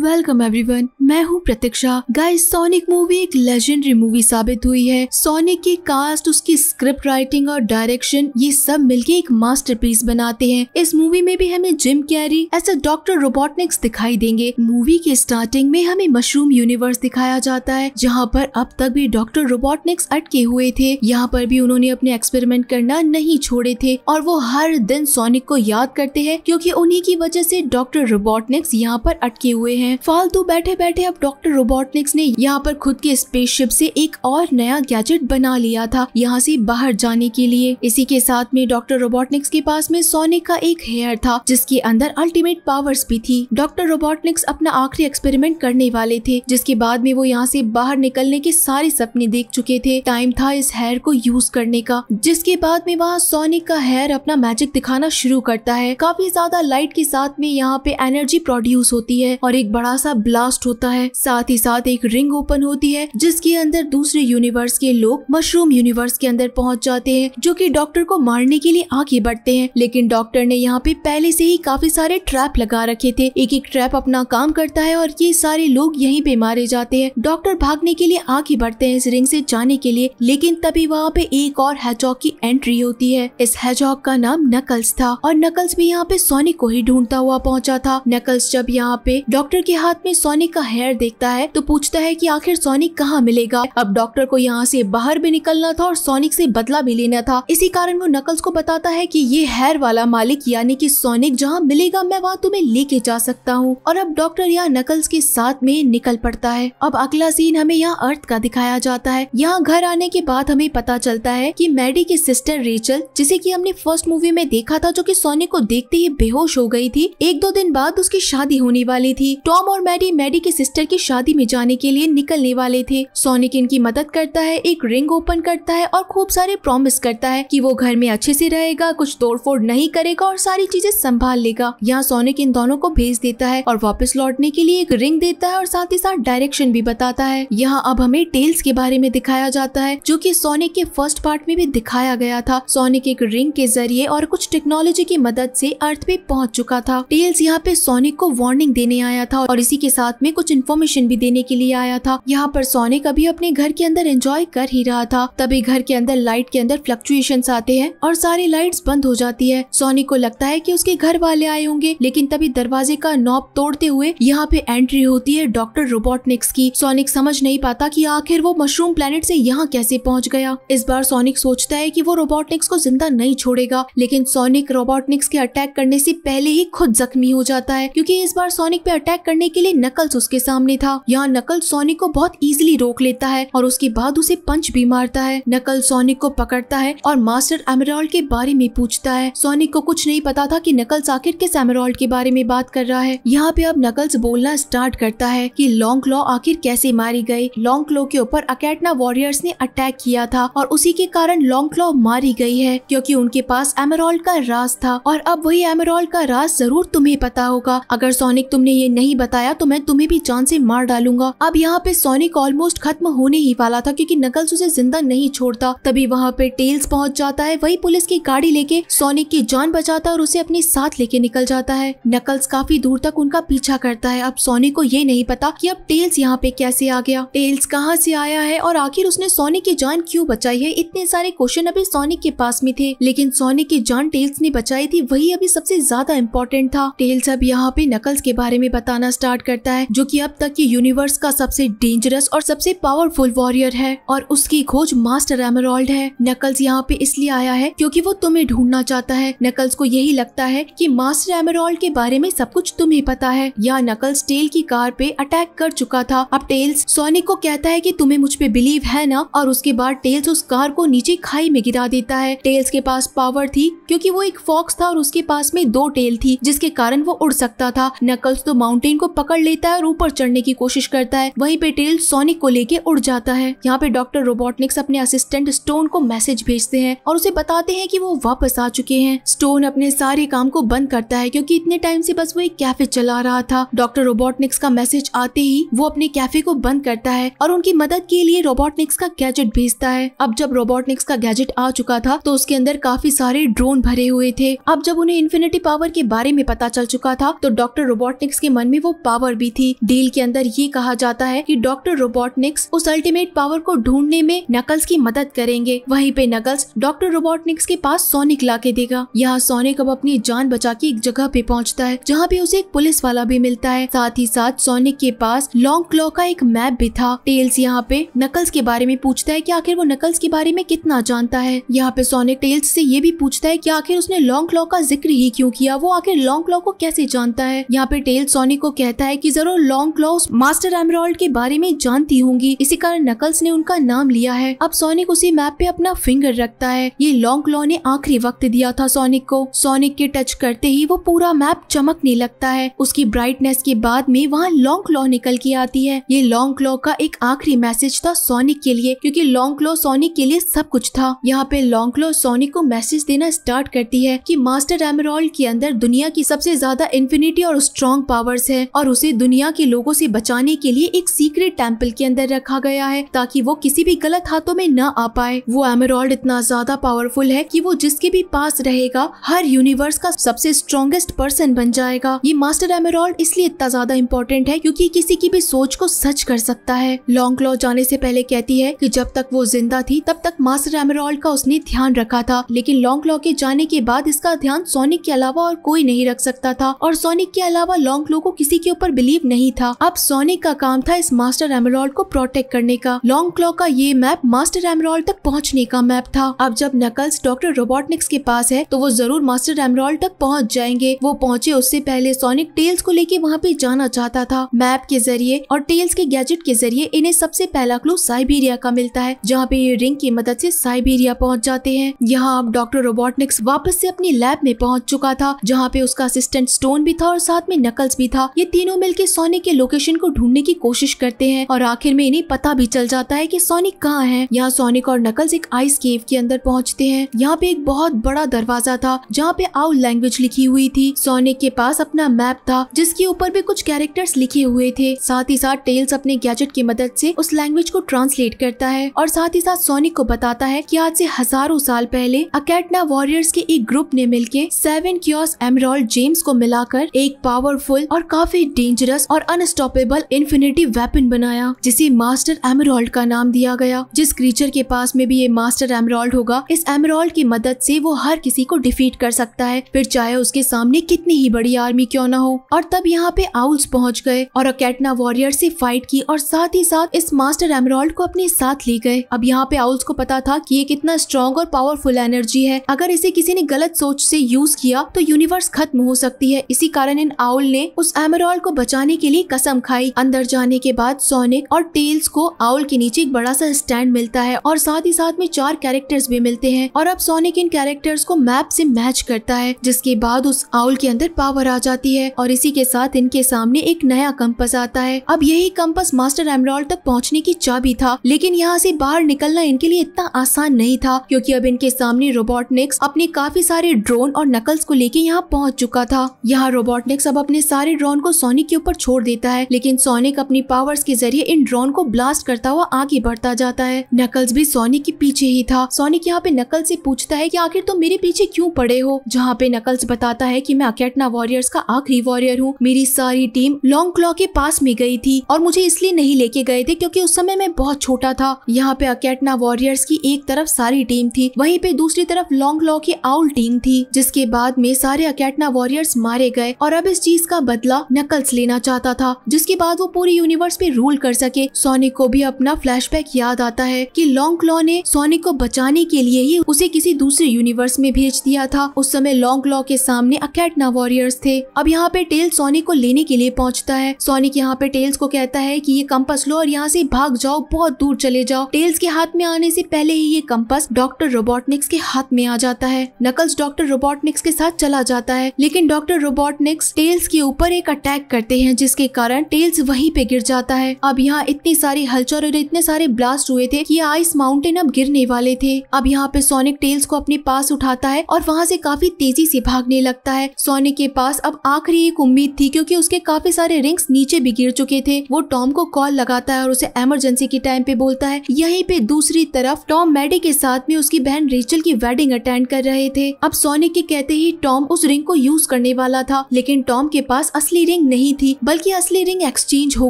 welcome everyone मैं हूं Pratiksha guys Sonic movie एक लेजेंडरी मूवी साबित हुई है सोनिक की कास्ट उसकी स्क्रिप्ट राइटिंग और डायरेक्शन ये सब मिलके एक मास्टरपीस बनाते हैं इस मूवी में भी हमें Jim Carrey as a doctor Robotniks दिखाई देंगे मूवी के स्टार्टिंग में हमें मशरूम यूनिवर्स दिखाया जाता है जहाँ पर अब तक भी डॉक्टर रोबोटनिक्स अटके हुए थे यहाँ पर भी उन्होंने अपने एक्सपेरिमेंट करना नहीं छोड़े थे और वो हर दिन सोनिक को याद करते हैं क्यूँकी उन्ही की वजह से डॉक्टर रोबोटनिक्स यहाँ पर अटके हुए हैं फालतू बैठे बैठे अब डॉक्टर रोबोटनिक्स ने यहाँ पर खुद के स्पेसशिप से एक और नया गैजेट बना लिया था यहाँ से बाहर जाने के लिए इसी के साथ में डॉक्टर रोबोटनिक्स के पास में सोने का एक हेयर था जिसके अंदर अल्टीमेट पावर्स भी थी डॉक्टर रोबोटनिक्स अपना आखिरी एक्सपेरिमेंट करने वाले थे जिसके बाद में वो यहाँ से बाहर निकलने के सारे सपने देख चुके थे टाइम था इस हेयर को यूज करने का जिसके बाद में वहाँ सोनिक का हेयर अपना मैजिक दिखाना शुरू करता है काफी ज्यादा लाइट के साथ में यहाँ पे एनर्जी प्रोड्यूस होती है और एक बड़ा सा ब्लास्ट होता है साथ ही साथ एक रिंग ओपन होती है जिसके अंदर दूसरे यूनिवर्स के लोग मशरूम यूनिवर्स के अंदर पहुंच जाते हैं जो कि डॉक्टर को मारने के लिए आगे बढ़ते हैं लेकिन डॉक्टर ने यहाँ पे पहले से ही काफी सारे ट्रैप लगा रखे थे एक एक ट्रैप अपना काम करता है और ये सारे लोग यही पे मारे जाते हैं डॉक्टर भागने के लिए आगे बढ़ते हैं इस रिंग ऐसी जाने के लिए लेकिन तभी वहाँ पे एक और हैचॉक की एंट्री होती है इस हैचॉक का नाम नकल्स था और नकल्स भी यहाँ पे सोनिक को ही ढूंढता हुआ पहुंचा था नकल्स जब यहाँ पे डॉक्टर डॉक्टर के हाथ में सोनिक का हेयर देखता है तो पूछता है कि आखिर सोनिक कहाँ मिलेगा अब डॉक्टर को यहाँ से बाहर भी निकलना था और सोनिक से बदला भी लेना था इसी कारण वो नकल्स को बताता है कि ये हेयर वाला मालिक यानी कि सोनिक जहाँ मिलेगा मैं वहाँ तुम्हें लेके जा सकता हूँ और अब डॉक्टर यहाँ नकल्स के साथ में निकल पड़ता है अब अगला सीन हमें यहाँ अर्थ का दिखाया जाता है यहाँ घर आने के बाद हमें पता चलता है की मैडी की सिस्टर रेचल जिसे की हमने फर्स्ट मूवी में देखा था जो की सोनिक को देखते ही बेहोश हो गई थी एक दो दिन बाद उसकी शादी होने वाली थी टॉम और मैडी मैडी के सिस्टर की शादी में जाने के लिए निकलने वाले थे सोनिक इनकी मदद करता है एक रिंग ओपन करता है और खूब सारे प्रॉमिस करता है कि वो घर में अच्छे से रहेगा कुछ तोड़फोड़ नहीं करेगा और सारी चीजें संभाल लेगा यहाँ सोनिक इन दोनों को भेज देता है और वापस लौटने के लिए एक रिंग देता है और साथ ही साथ डायरेक्शन भी बताता है यहाँ अब हमें टेल्स के बारे में दिखाया जाता है जो की सोनिक के फर्स्ट पार्ट में भी दिखाया गया था सोनिक एक रिंग के जरिए और कुछ टेक्नोलॉजी की मदद से अर्थ पे पहुँच चुका था टेल्स यहाँ पे सोनिक को वार्निंग देने आया था था और इसी के साथ में कुछ इन्फॉर्मेशन भी देने के लिए आया था यहाँ पर सोनिक अभी अपने घर के अंदर एंजॉय कर ही रहा था तभी घर के अंदर लाइट के अंदर फ्लक्चुएशन आते हैं और सारी लाइट बंद हो जाती है सोनिक को लगता है की उसके घर वाले आए होंगे लेकिन तभी दरवाजे का नॉब तोड़ते हुए यहाँ पे एंट्री होती है डॉक्टर रोबोटनिक्स की सोनिक समझ नहीं पाता की आखिर वो मशरूम प्लेनेट ऐसी यहाँ कैसे पहुँच गया इस बार सोनिक सोचता है की वो रोबोटनिक्स को जिंदा नहीं छोड़ेगा लेकिन सोनिक रोबोटनिक्स के अटैक करने से पहले ही खुद जख्मी हो जाता है क्योंकि इस बार सोनिक पे अटैक करने के लिए नकल्स उसके सामने था यहाँ नकल सोनिक को बहुत इजीली रोक लेता है और उसके बाद उसे पंच भी मारता है नकल सोनिक को पकड़ता है और मास्टर एमरॉल के बारे में पूछता है सोनिक को कुछ नहीं पता था की नकल्स आखिर किस एमरॉल के बारे में बात कर रहा है यहाँ पे अब नकल्स बोलना स्टार्ट करता है की लॉन्ग लॉ आखिर कैसे मारी गयी लॉन्ग क्लॉ के ऊपर अकेटना वॉरियर्स ने अटैक किया था और उसी के कारण लॉन्ग क्लॉ मारी गई है क्योंकि उनके पास एमरॉल का राज था और अब वही एमरॉल का राज जरूर तुम्हें पता होगा अगर सोनिक तुमने ये नहीं बताया तो मैं तुम्हें भी जान से मार डालूंगा अब यहाँ पे सोनिक ऑलमोस्ट खत्म होने ही वाला था क्योंकि नकल्स उसे जिंदा नहीं छोड़ता तभी वहाँ पे टेल्स पहुँच जाता है वही पुलिस की गाड़ी लेके सोनिक की जान बचाता और उसे अपने साथ लेके निकल जाता है नकल्स काफी दूर तक उनका पीछा करता है अब सोनिक को ये नहीं पता की अब टेल्स यहाँ पे कैसे आ गया टेल्स कहाँ से आया है और आखिर उसने सोनिक की जान क्यूँ बचाई है इतने सारे क्वेश्चन अभी सोनिक के पास में थे लेकिन सोनिक की जान टेल्स ने बचाई थी वही अभी सबसे ज्यादा इम्पोर्टेंट था टेल्स अब यहाँ पे नकल्स के बारे में बताना जाना स्टार्ट करता है जो कि अब तक की यूनिवर्स का सबसे डेंजरस और सबसे पावरफुल वॉरियर है और उसकी खोज मास्टर एमरोल्ड है नकल्स यहाँ पे इसलिए आया है क्योंकि वो तुम्हें ढूंढना चाहता है नकल्स को यही लगता है कि मास्टर एमरोल्ड के बारे में सब कुछ तुम्हें पता है या नकल्स टेल की कार पे अटैक कर चुका था अब टेल्स सोनिक को कहता है की तुम्हें मुझ पे बिलीव है न और उसके बाद टेल्स उस कार को नीचे खाई में गिरा देता है टेल्स के पास पावर थी क्यूँकी वो एक फॉक्स था और उसके पास में दो टेल थी जिसके कारण वो उड़ सकता था नकल्स तो माउंटेन ट्रेन को पकड़ लेता है और ऊपर चढ़ने की कोशिश करता है वहीं पे टेल सोनिक को लेके उड़ जाता है यहाँ पे डॉक्टर रोबोटनिक्स अपने असिस्टेंट स्टोन को मैसेज भेजते हैं और उसे बताते हैं कि वो वापस आ चुके हैं स्टोन अपने सारे काम को बंद करता है क्योंकि इतने टाइम से बस वो एक कैफे चला रहा था डॉक्टर रोबोटनिक्स का मैसेज आते ही वो अपने कैफे को बंद करता है और उनकी मदद के लिए रोबोटनिक्स का गैजेट भेजता है अब जब रोबोटनिक्स का गैजेट आ चुका था तो उसके अंदर काफी सारे ड्रोन भरे हुए थे अब जब उन्हें इन्फिनिटी पावर के बारे में पता चल चुका था तो डॉक्टर रोबोटनिक्स के मन में वो पावर भी थी डील के अंदर ये कहा जाता है कि डॉक्टर रोबोटनिक्स उस अल्टीमेट पावर को ढूंढने में नकल्स की मदद करेंगे वहीं पे नकल्स डॉक्टर रोबोटनिक्स के पास सोनिक ला के देगा यहाँ सोनिक अब अपनी जान बचा के एक जगह पे पहुँचता है जहाँ पे उसे एक पुलिस वाला भी मिलता है साथ ही साथ सोनिक के पास लॉन्ग क्लॉ का एक मैप भी था टेल्स यहाँ पे नकल्स के बारे में पूछता है की आखिर वो नकल्स के बारे में कितना जानता है यहाँ पे सोनिक टेल्स ऐसी ये भी पूछता है की आखिर उसने लॉन्ग क्लॉ का जिक्र ही क्यों किया वो आखिर लॉन्ग क्लॉ को कैसे जानता है यहाँ पे टेल्स सोनिक को कहता है कि जरूर लॉन्ग क्लॉस मास्टर एमरोल्ड के बारे में जानती होंगी इसी कारण नकल्स ने उनका नाम लिया है अब सोनिक उसी मैप पे अपना फिंगर रखता है ये लॉन्ग क्लॉ ने आखिरी वक्त दिया था सोनिक को सोनिक के टच करते ही वो पूरा मैप चमकने लगता है उसकी ब्राइटनेस के बाद में वहाँ लॉन्ग क्लॉ निकल के आती है ये लॉन्ग क्लॉ का एक आखिरी मैसेज था सोनिक के लिए क्यूँकी लॉन्ग क्लॉ सोनिक के लिए सब कुछ था यहाँ पे लॉन्ग क्लॉ सोनिक को मैसेज देना स्टार्ट करती है की मास्टर एमरोल्ड के अंदर दुनिया की सबसे ज्यादा इन्फिनिटी और स्ट्रॉन्ग पावर्स है है और उसे दुनिया के लोगों से बचाने के लिए एक सीक्रेट टेम्पल के अंदर रखा गया है ताकि वो किसी भी गलत हाथों में न आ पाए वो एमरोल्ड इतना ज्यादा पावरफुल है कि वो जिसके भी पास रहेगा हर यूनिवर्स का सबसे स्ट्रॉन्गेस्ट पर्सन बन जाएगा ये मास्टर एमरोल्ड इसलिए इतना ज्यादा इम्पोर्टेंट है क्यूँकी किसी की भी सोच को सच कर सकता है लॉन्ग क्लॉ जाने ऐसी पहले कहती है की जब तक वो जिंदा थी तब तक मास्टर एमरोल्ड का उसने ध्यान रखा था लेकिन लॉन्ग क्लॉ के जाने के बाद इसका ध्यान सोनिक के अलावा और कोई नहीं रख सकता था और सोनिक के अलावा लॉन्ग क्लो को किसी किसी के ऊपर बिलीव नहीं था अब सोनिक का काम था इस मास्टर एमरोल्ड को प्रोटेक्ट करने का लॉन्ग क्लॉक का ये मैप मास्टर एमरोल्ड तक पहुंचने का मैप था अब जब नकल्स डॉक्टर रोबोटनिक्स के पास है तो वो जरूर मास्टर एमरोल्ड तक पहुंच जाएंगे वो पहुंचे उससे पहले सोनिक टेल्स को लेके वहाँ पे जाना चाहता था मैप के जरिए और टेल्स के गैजेट के जरिए इन्हें सबसे पहला क्लू साइबेरिया का मिलता है जहाँ पे ये रिंग की मदद से साइबेरिया पहुँच जाते हैं यहाँ अब डॉक्टर रोबोटनिक्स वापस से अपनी लैब में पहुँच चुका था जहाँ पे उसका असिस्टेंट स्टोन भी था और साथ में नकल्स भी था ये ये तीनों के सोनिक के लोकेशन को ढूंढने की कोशिश करते हैं और आखिर में इन्हें पता भी चल जाता है की सोनिक कहाँ है यहाँ सोनिक और नकल्स एक आइस केव के अंदर पहुँचते हैं यहाँ पे एक बहुत बड़ा दरवाजा था जहाँ पे आउट लैंग्वेज लिखी हुई थी सोनिक के पास अपना मैप था जिसके ऊपर भी कुछ कैरेक्टर्स लिखे हुए थे साथ ही साथ टेल्स अपने गैजेट की मदद से उस लैंग्वेज को ट्रांसलेट करता है और साथ ही साथ सोनिक को बताता है कि आज से हजारों साल पहले अकेटना वॉरियर्स के एक ग्रुप ने के सेवन क्योस एमरॉल्ड जेम्स को मिलाकर एक पावरफुल और काफी काफी डेंजरस और अनस्टॉपेबल इन्फिनिटी वेपन बनाया जिसे मास्टर एमरोल्ड का नाम दिया गया जिस क्रीचर के पास में भी ये मास्टर एमरॉल्ड होगा इस एमरॉल्ड की मदद से वो हर किसी को डिफीट कर सकता है फिर चाहे उसके सामने कितनी ही बड़ी आर्मी क्यों ना हो और तब यहाँ पे आउल्स पहुँच गए और अकेटना वॉरियर से फाइट की और साथ ही साथ इस मास्टर एमरोल्ड को अपने साथ ले गए अब यहाँ पे आउल्स को पता था की ये कितना स्ट्रॉन्ग और पावरफुल एनर्जी है अगर इसे किसी ने गलत सोच ऐसी यूज किया तो यूनिवर्स खत्म हो सकती है इसी कारण इन आउल ने उस एमरो ओवरऑल को बचाने के लिए कसम खाई अंदर जाने के बाद सोनिक और टेल्स को आउल के नीचे एक बड़ा सा स्टैंड मिलता है और साथ ही साथ में चार कैरेक्टर्स भी मिलते हैं और अब सोनिक इन कैरेक्टर्स को मैप से मैच करता है जिसके बाद उस आउल के अंदर पावर आ जाती है और इसी के साथ इनके सामने एक नया कंपस आता है अब यही कंपस मास्टर एमरॉल तक पहुँचने की चाबी था लेकिन यहाँ से बाहर निकलना इनके लिए इतना आसान नहीं था क्यूँकी अब इनके सामने रोबोटनिक्स अपने काफी सारे ड्रोन और नकल्स को लेके यहाँ पहुँच चुका था यहाँ रोबोटनिक्स अब अपने सारे ड्रोन को सोनिक के ऊपर छोड़ देता है लेकिन सोनिक अपनी पावर्स के जरिए इन ड्रोन को ब्लास्ट करता हुआ आगे बढ़ता जाता है नकल्स भी सोनिक के पीछे ही था सोनिक यहाँ पे नकल से पूछता है कि आखिर तुम तो मेरे पीछे क्यों पड़े हो जहाँ पे नकल्स बताता है कि मैं अकेटना वॉरियर्स का आखिरी वॉरियर हूँ मेरी सारी टीम लॉन्ग क्लॉ के पास में गई थी और मुझे इसलिए नहीं लेके गए थे क्योंकि उस समय मैं बहुत छोटा था यहाँ पे अकेटना वॉरियर्स की एक तरफ सारी टीम थी वहीं पे दूसरी तरफ लॉन्ग क्लॉ की आउल टीम थी जिसके बाद में सारे अकेटना वॉरियर्स मारे गए और अब इस चीज का बदला नकल्स लेना चाहता था जिसके बाद वो पूरी यूनिवर्स पे रूल कर सके सोनिक को भी अपना फ्लैशबैक याद आता है कि लॉन्ग क्लॉ ने सोनिक को बचाने के लिए ही उसे किसी दूसरे यूनिवर्स में भेज दिया था उस समय लॉन्ग क्लॉ के सामने अकेटना वॉरियर्स थे अब यहाँ पे टेल सोनिक को लेने के लिए पहुँचता है सोनिक यहाँ पे टेल्स को कहता है की ये कंपस लो और यहाँ से भाग जाओ बहुत दूर चले जाओ टेल्स के हाथ में आने से पहले ही ये कंपस डॉक्टर रोबोटनिक्स के हाथ में आ जाता है नकल्स डॉक्टर रोबोटनिक्स के साथ चला जाता है लेकिन डॉक्टर रोबोटनिक्स टेल्स के ऊपर एक अटैक करते हैं जिसके कारण टेल्स वहीं पे गिर जाता है अब यहाँ इतनी सारी हलचल और इतने सारे ब्लास्ट हुए थे कि आइस माउंटेन अब गिरने वाले थे अब यहाँ पे सोनिक टेल्स को अपने पास उठाता है और वहाँ से काफी तेजी से भागने लगता है सोनिक के पास अब आखिरी एक उम्मीद थी क्यूँकी उसके काफी सारे रिंग्स नीचे भी गिर चुके थे वो टॉम को कॉल लगाता है और उसे एमरजेंसी के टाइम पे बोलता है यही पे दूसरी तरफ टॉम मैडी के साथ में उसकी बहन रेचल की वेडिंग अटेंड कर रहे थे अब सोनिक के कहते ही टॉम उस रिंग को यूज करने वाला था लेकिन टॉम के पास असली रिंग नहीं थी बल्कि असली रिंग एक्सचेंज हो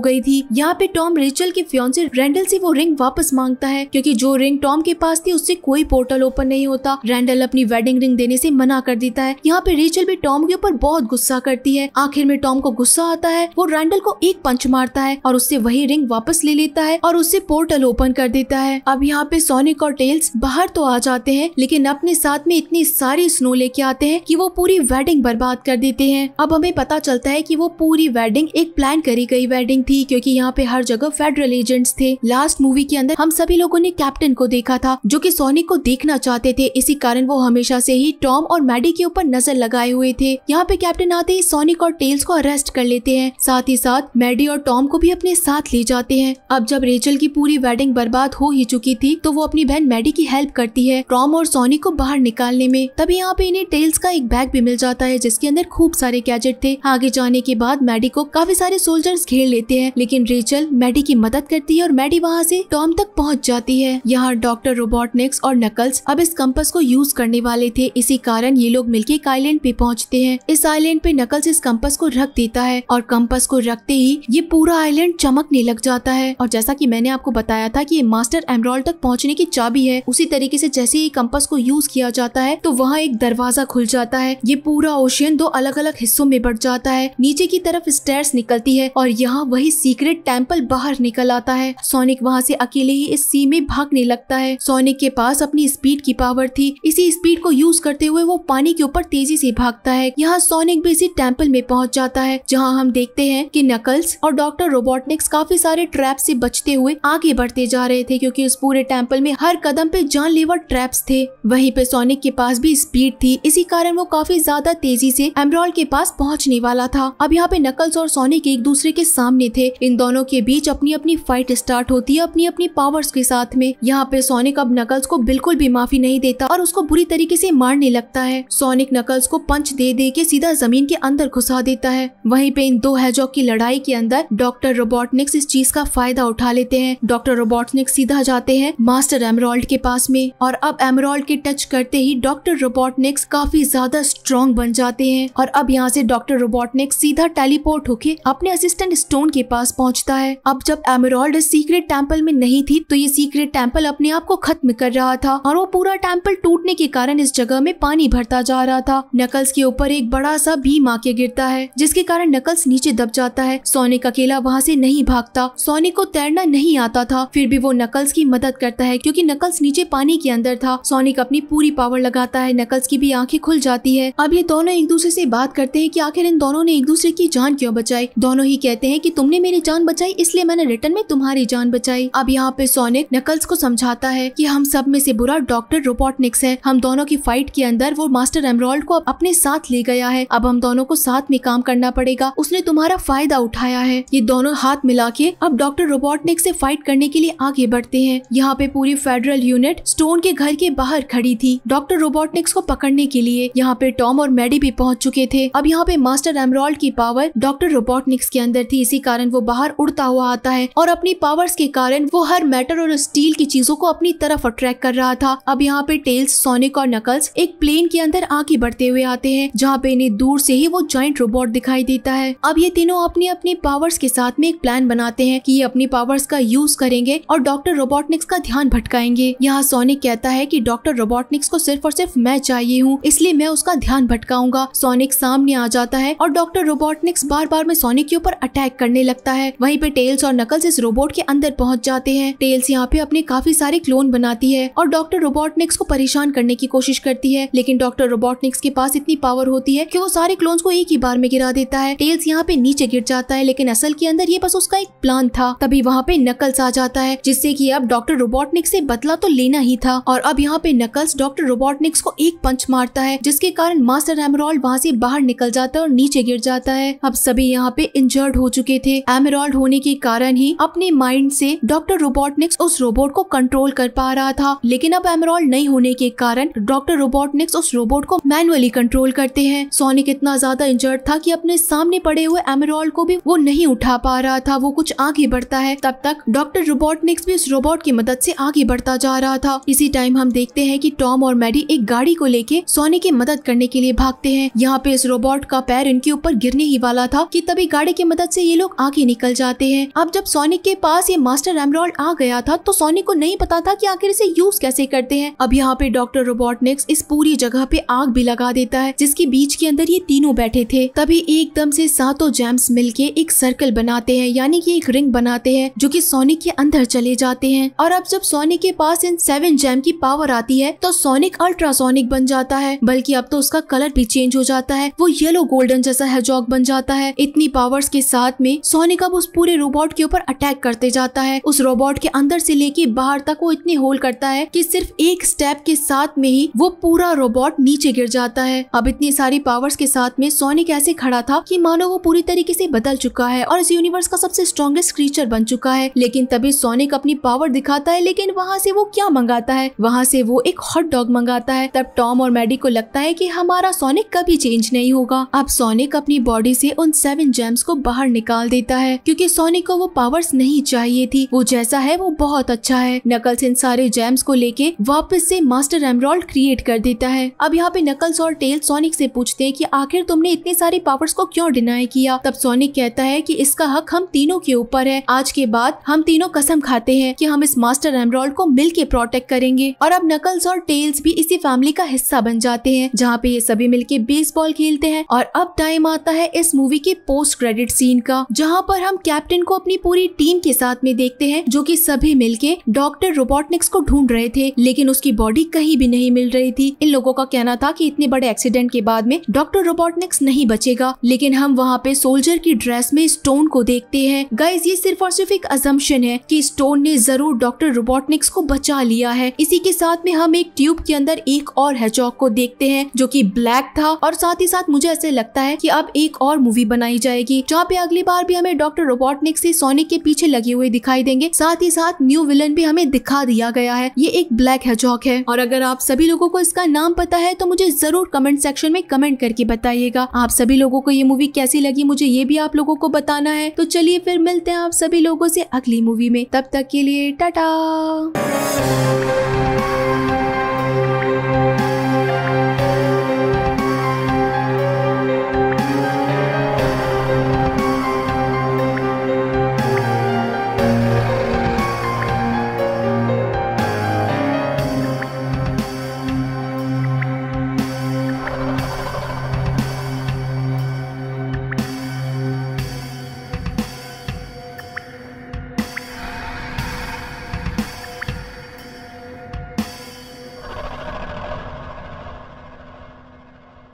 गई थी यहाँ पे टॉम रेचल के फ्योन्से रैंडल से वो रिंग वापस मांगता है क्योंकि जो रिंग टॉम के पास थी उससे कोई पोर्टल ओपन नहीं होता रैंडल अपनी वेडिंग रिंग देने से मना कर देता है यहाँ पे रेचल भी टॉम के ऊपर बहुत गुस्सा करती है आखिर में टॉम को गुस्सा आता है वो रैंडल को एक पंच मारता है और उससे वही रिंग वापस ले लेता है और उससे पोर्टल ओपन कर देता है अब यहाँ पे सोनिक और टेल्स बाहर तो आ जाते हैं लेकिन अपने साथ में इतनी सारी स्नो लेके आते हैं कि वो पूरी वेडिंग बर्बाद कर देते हैं अब हमें पता चलता है कि वो पूरी वेडिंग एक प्लान करी गई वेडिंग थी क्योंकि यहाँ पे हर जगह फेडरल एजेंट्स थे लास्ट मूवी के अंदर हम सभी लोगों ने कैप्टन को देखा था जो कि सोनिक को देखना चाहते थे इसी कारण वो हमेशा से ही टॉम और मैडी के ऊपर नजर लगाए हुए थे यहाँ पे कैप्टन आते ही सोनिक और टेल्स को अरेस्ट कर लेते हैं साथ ही साथ मैडी और टॉम को भी अपने साथ ले जाते हैं अब जब रेचल की पूरी वेडिंग बर्बाद हो ही चुकी थी तो वो अपनी बहन मैडी की हेल्प करती है टॉम और सोनिक को बाहर निकालने में तभी यहाँ पे इन्हें टेल्स का एक बैग भी मिल जाता है जिसके अंदर खूब सारे गैजेट थे आगे जाने के बाद मैडी को काफी सारे सोल्जर्स घेर लेते हैं लेकिन रेचल मैडी की मदद करती है और मैडी वहाँ से टॉम तक पहुँच जाती है यहाँ डॉक्टर रोबोटनिक्स और नकल्स अब इस कंपस को यूज करने वाले थे इसी कारण ये लोग मिलकर एक आईलैंड पे पहुँचते हैं इस आईलैंड पे नकल्स इस कंपस को रख देता है और कंपस को रखते ही ये पूरा आइलैंड चमकने लग जाता है और जैसा की मैंने आपको बताया था की मास्टर एमरोल तक पहुँचने की चाबी है उसी तरीके से जैसे ही कंपस को यूज किया जाता है तो वहाँ एक दरवाजा खुल जाता है ये पूरा ओशियन दो अलग अलग हिस्सों में बढ़ जाता है नीचे की तरफ स्टेयर्स निकलती है और यहाँ वही सीक्रेट टेम्पल बाहर निकल आता है सोनिक वहाँ से अकेले ही इस सी में भागने लगता है सोनिक के पास अपनी स्पीड की पावर थी इसी स्पीड को यूज करते हुए वो पानी के ऊपर तेजी से भागता है यहाँ सोनिक भी इसी टेम्पल में पहुँच जाता है जहाँ हम देखते हैं की नकल्स और डॉक्टर रोबोटनिक्स काफी सारे ट्रैप से बचते हुए आगे बढ़ते जा रहे थे क्यूँकी उस पूरे टेम्पल में हर कदम पे जानलेवा ट्रैप्स थे वहीं पे सोनिक के पास भी स्पीड थी इसी कारण वो काफी ज्यादा तेजी से एमरॉल के पास पहुंचने वाला था अब यहाँ पे नकल्स और सोनिक एक दूसरे के सामने थे इन दोनों के बीच अपनी अपनी फाइट स्टार्ट होती है अपनी अपनी पावर्स के साथ में यहाँ पे सोनिक अब नकल्स को बिल्कुल भी माफी नहीं देता और उसको बुरी तरीके से मारने लगता है सोनिक नकल्स को पंच दे दे के सीधा जमीन के अंदर घुसा देता है वही पे इन दो हैजॉक की लड़ाई के अंदर डॉक्टर रोबोटनिक्स इस चीज का फायदा उठा लेते हैं डॉक्टर रोबोटनिक्स सीधा जाते हैं मास्टर एमरोल्ड के पास में और अब एमरोल्ड के टच करते ही डॉक्टर रोबोटनिक्स काफी ज्यादा स्ट्रॉन्ग बन जाते हैं और अब यहाँ से डॉक्टर रोबोटनिक्स सीधा सीधा टेलीपोर्ट होके अपने असिस्टेंट स्टोन के पास पहुंचता है अब जब एमरॉल्ड सीक्रेट टेम्पल में नहीं थी तो ये सीक्रेट टेम्पल अपने आप को खत्म कर रहा था और वो पूरा टेम्पल टूटने के कारण इस जगह में पानी भरता जा रहा था नकल्स के ऊपर एक बड़ा सा भीम आके गिरता है जिसके कारण नकल्स नीचे दब जाता है सोनिक अकेला वहाँ से नहीं भागता सोनिक को तैरना नहीं आता था फिर भी वो नकल्स की मदद करता है क्योंकि नकल्स नीचे पानी के अंदर था सोनिक अपनी पूरी पावर लगाता है नकल्स की भी आंखें खुल जाती है अब ये दोनों एक दूसरे से बात करते हैं कि आखिर इन दोनों ने एक दूसरे की जान क्यों बचाई दोनों ही कहते हैं कि तुमने मेरी जान बचाई इसलिए मैंने रिटर्न में तुम्हारी जान बचाई अब यहाँ पे सोनिक नकल्स को समझाता है कि हम सब में से बुरा डॉक्टर रोबोटनिक्स है हम दोनों की फाइट के अंदर वो मास्टर एमरोल्ड को अपने साथ ले गया है अब हम दोनों को साथ में काम करना पड़ेगा उसने तुम्हारा फायदा उठाया है ये दोनों हाथ मिला के अब डॉक्टर रोबोटनिक से फाइट करने के लिए आगे बढ़ते हैं यहाँ पे पूरी फेडरल यूनिट स्टोन के घर के बाहर खड़ी थी डॉक्टर रोबोटनिक्स को पकड़ने के लिए यहाँ पे टॉम और मैडी भी पहुँच चुके थे अब यहाँ पे मास्टर एमरोल्ड की पावर डॉक्टर रोबोटनिक्स के अंदर थी इसी कारण वो बाहर उड़ता हुआ आता है और अपनी पावर्स के कारण वो हर मेटल और स्टील की चीजों को अपनी तरफ अट्रैक्ट कर रहा था अब यहाँ पे टेल्स सोनिक और नकल्स एक प्लेन के अंदर आगे बढ़ते हुए आते हैं जहाँ पे इन्हें दूर से ही वो जॉइंट रोबोट दिखाई देता है अब ये तीनों अपने अपने पावर्स के साथ में एक प्लान बनाते हैं की ये अपनी पावर्स का यूज करेंगे और डॉक्टर रोबोटनिक्स का ध्यान भटकाएंगे यहाँ सोनिक कहता है की डॉक्टर रोबोटनिक्स को सिर्फ और सिर्फ मैं चाहिए हूँ इसलिए मैं उसका ध्यान भटकाऊंगा सोनिक सामने आ जाता है और डॉक्टर रोबोट रोबोटनिक्स बार बार में सोनिक के ऊपर अटैक करने लगता है वहीं पे टेल्स और नकल्स इस रोबोट के अंदर पहुंच जाते हैं टेल्स यहाँ पे अपने काफी सारे क्लोन बनाती है और डॉक्टर रोबोटनिक्स को परेशान करने की कोशिश करती है लेकिन डॉक्टर रोबोटनिक्स के पास इतनी पावर होती है की वो सारे क्लोन्स को एक ही बार में गिरा देता है टेल्स यहाँ पे नीचे गिर जाता है लेकिन असल के अंदर ये बस उसका एक प्लान था तभी वहाँ पे नकल्स आ जाता है जिससे की अब डॉक्टर रोबोटनिक्स से बदला तो लेना ही था और अब यहाँ पे नकल्स डॉक्टर रोबोटनिक्स को एक पंच मारता है जिसके कारण मास्टर हेमरॉल वहाँ से बाहर निकल जाता है और नीचे गिर जाता है है अब सभी यहाँ पे इंजर्ड हो चुके थे एमेरॉल्ड होने के कारण ही अपने माइंड से डॉक्टर रोबोटनिक्स उस रोबोट को कंट्रोल कर पा रहा था लेकिन अब एमेरॉल्ड नहीं होने के कारण डॉक्टर रोबोटनिक्स उस रोबोट को मैनुअली कंट्रोल करते हैं सोनिक इतना ज्यादा इंजर्ड था की अपने सामने पड़े हुए एमेरॉल्ड को भी वो नहीं उठा पा रहा था वो कुछ आगे बढ़ता है तब तक डॉक्टर रोबोटनिक्स भी उस रोबोट की मदद से आगे बढ़ता जा रहा था इसी टाइम हम देखते हैं कि टॉम और मैडी एक गाड़ी को लेके सोने की मदद करने के लिए भागते हैं यहाँ पे इस रोबोट का पैर इनके ऊपर गिरने ही वाला था कि तभी गाड़ी की मदद से ये लोग आगे निकल जाते हैं अब जब सोनिक के पास ये मास्टर एमरोल्ड आ गया था तो सोनिक को नहीं पता था कि आखिर इसे यूज कैसे करते हैं अब यहाँ पे डॉक्टर रोबोटनिक्स इस पूरी जगह पे आग भी लगा देता है जिसकी बीच के अंदर ये तीनों बैठे थे तभी एकदम से सातों जैम्स मिलके एक सर्कल बनाते हैं यानी कि एक रिंग बनाते हैं जो कि सोनिक के अंदर चले जाते हैं और अब जब सोनिक के पास इन सेवन जैम की पावर आती है तो सोनिक अल्ट्रासोनिक बन जाता है बल्कि अब तो उसका कलर भी चेंज हो जाता है वो येलो गोल्डन जैसा है बन बन जाता है इतनी पावर्स के साथ में सोनिक अब उस पूरे रोबोट के ऊपर अटैक करते जाता है उस रोबोट के अंदर से लेके बाहर तक वो इतनी होल करता है कि सिर्फ एक स्टेप के साथ में ही वो पूरा रोबोट नीचे गिर जाता है अब इतनी सारी पावर्स के साथ में सोनिक ऐसे खड़ा था की मानो वो पूरी तरीके ऐसी बदल चुका है और इस यूनिवर्स का सबसे स्ट्रॉन्गेस्ट क्रीचर बन चुका है लेकिन तभी सोनिक अपनी पावर दिखाता है लेकिन वहाँ से वो क्या मंगाता है वहाँ से वो एक हॉट डॉग मंगाता है तब टॉम और मैडी को लगता है की हमारा सोनिक कभी चेंज नहीं होगा अब सोनिक अपनी बॉडी बॉडी से उन सेवन जेम्स को बाहर निकाल देता है क्योंकि सोनी को वो पावर्स नहीं चाहिए थी वो जैसा है वो बहुत अच्छा है नकल्स इन सारे जेम्स को लेके वापस से मास्टर एमरॉल्ड क्रिएट कर देता है अब यहाँ पे नकल्स और टेल सोनिक से पूछते हैं कि आखिर तुमने इतने सारे पावर्स को क्यों डिनाई किया तब सोनिक कहता है कि इसका हक हम तीनों के ऊपर है आज के बाद हम तीनों कसम खाते हैं कि हम इस मास्टर एमरॉल्ड को मिल के प्रोटेक्ट करेंगे और अब नकल्स और टेल्स भी इसी फैमिली का हिस्सा बन जाते हैं जहाँ पे ये सभी मिलके बेसबॉल खेलते हैं और अब टाइम आता है इस मूवी के पोस्ट क्रेडिट सीन का जहाँ पर हम कैप्टन को अपनी पूरी टीम के साथ में देखते हैं जो कि सभी मिलके डॉक्टर रोबोटनिक्स को ढूंढ रहे थे लेकिन उसकी बॉडी कहीं भी नहीं मिल रही थी इन लोगों का कहना था की इतने बड़े एक्सीडेंट के बाद में डॉक्टर रोबोटनिक्स नहीं बचेगा लेकिन हम वहाँ पे सोल्जर की ड्रेस में स्टोन को देखते हैं गाइज ये सिर्फ और सिर्फ एक अजम्पन है की स्टोन ने जरूर डॉक्टर रोबोटनिक्स को बचा लिया है इसी के साथ में हम एक ट्यूब के अंदर एक और हेचॉक को देखते हैं जो कि ब्लैक था और साथ ही साथ मुझे ऐसे लगता है कि अब एक और मूवी बनाई जाएगी जहाँ पे अगली बार भी हमें डॉक्टर रोबोटनिक से सोनिक के पीछे लगे हुए दिखाई देंगे साथ ही साथ न्यू विलन भी हमें दिखा दिया गया है ये एक ब्लैक हेजॉक है और अगर आप सभी लोगों को इसका नाम पता है तो मुझे जरूर कमेंट सेक्शन में कमेंट करके बताइएगा आप सभी लोगों को ये मूवी कैसी लगी मुझे ये भी आप लोगों को बताना है तो चलिए फिर मिलते हैं आप सभी लोगों से अगली मूवी में तब तक के लिए टाटा